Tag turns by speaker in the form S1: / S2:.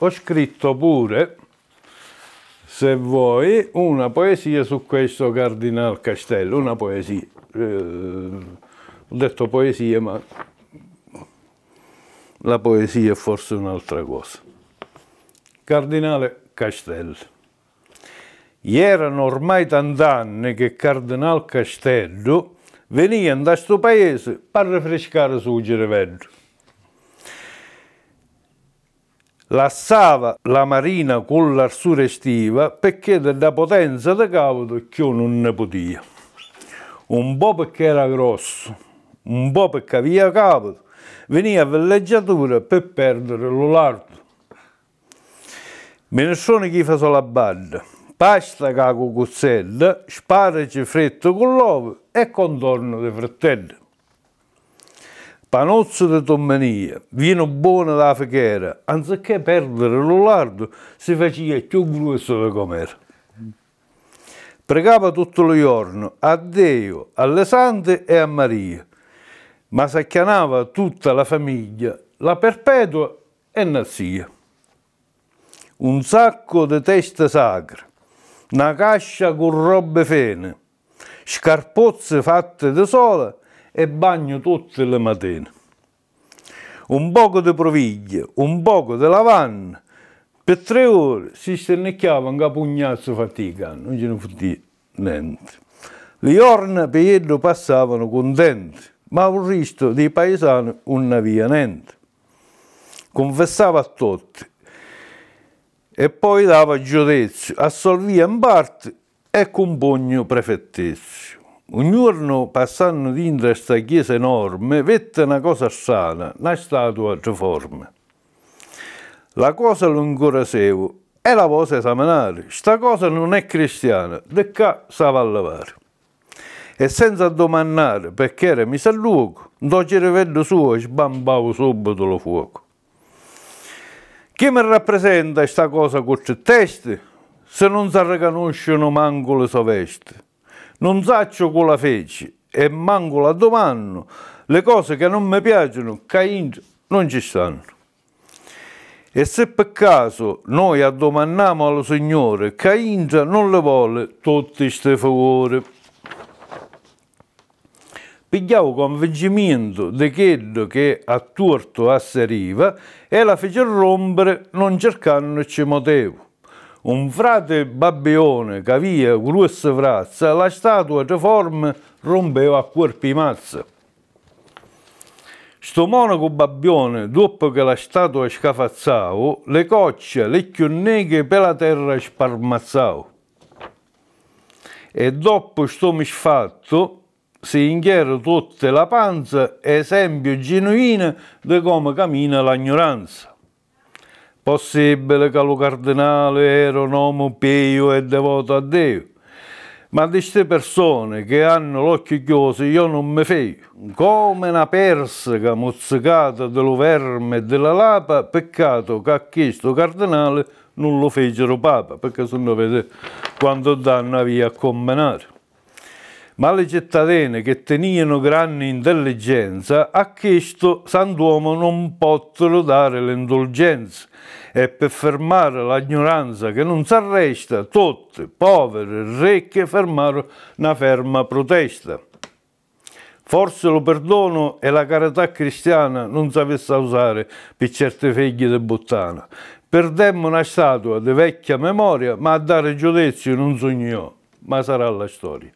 S1: ho scritto pure, se vuoi, una poesia su questo Cardinal Castello, una poesia. Eh, ho detto poesia, ma la poesia è forse un'altra cosa. Cardinale Castello. Gli Erano ormai tant'anni che Cardinal Castello veniva da questo paese per rinfrescare sul cervello lassava la marina con l'arsura estiva perché della potenza di cavolo che non ne poteva. Un po' perché era grosso, un po' perché aveva cavolo, veniva a villeggiatura per perdere lo lardo. Me ne sono chi fa solo la barda, pasta con la cucuzzella, sparaci fritto con l'uovo e contorno di fratelli. Panozzo di Tommania, vino buono da Fichera, anziché perdere l'olardo, si faceva più grosso di com'era. Pregava tutto il giorno a Dio, alle Sante e a Maria, ma sacchianava tutta la famiglia, la perpetua e nazia. Un sacco di teste sacre, una cascia con robe fene, scarpozze fatte di sola e bagno tutte le mattine. Un poco di proviglia, un poco di lavanna, per tre ore si sternecchiava un capugnazzo fatica, non ce ne fu niente. Le orne Piedro passavano contenti, ma un risto di paesani non aveva niente. Confessava a tutti e poi dava giudizio, assolvia in parte e compugno prefettizio. Un giorno, passando dentro questa chiesa enorme, vette una cosa strana, una statua di deforme. La cosa lo incorasevo e la voce esaminare. Sta cosa non è cristiana, di qua stava a lavare. E senza domandare perché era misalluoco, dopo il suo e sbambavo subito lo fuoco. Chi mi rappresenta questa cosa con queste teste se non si riconoscono manco le sue vesti? Non saccio cosa feci e manco la domando, le cose che non mi piacciono, che non ci stanno. E se per caso noi addomandiamo al Signore che non le vuole tutti questi favori, pigliavo convincimento di chiedo che a torto asseriva e la fece rompere non cercandoci motivo un frate babbeone, cavia, gruessa frazza, la statua deforme rompeva a corpi mazza. Sto monaco babbione, dopo che la statua scafazzavo, le cocce, le chionneghe per la terra sparmazzavo. E dopo sto misfatto, si inghiera tutta la panza, esempio genuino di come cammina l'ignoranza. Possibile che lo cardinale era un uomo pio e devoto a Dio. Ma di queste persone che hanno l'occhio chiuso io non mi fido. Come una persica mozzicata dello verme e della lapa, peccato che a questo cardinale non lo fecero papa, perché se no vede quanto danno via a combinare ma le cittadine che tenieno grande intelligenza, a questo Sant'Uomo non potero dare l'indulgenza, e per fermare l'ignoranza che non s'arresta, tutte, povere e ricche, fermarono una ferma protesta. Forse lo perdono e la carità cristiana non sapesse usare per certe figlie di bottana. Perdemmo una statua di vecchia memoria, ma a dare giudizio non sognò, ma sarà la storia.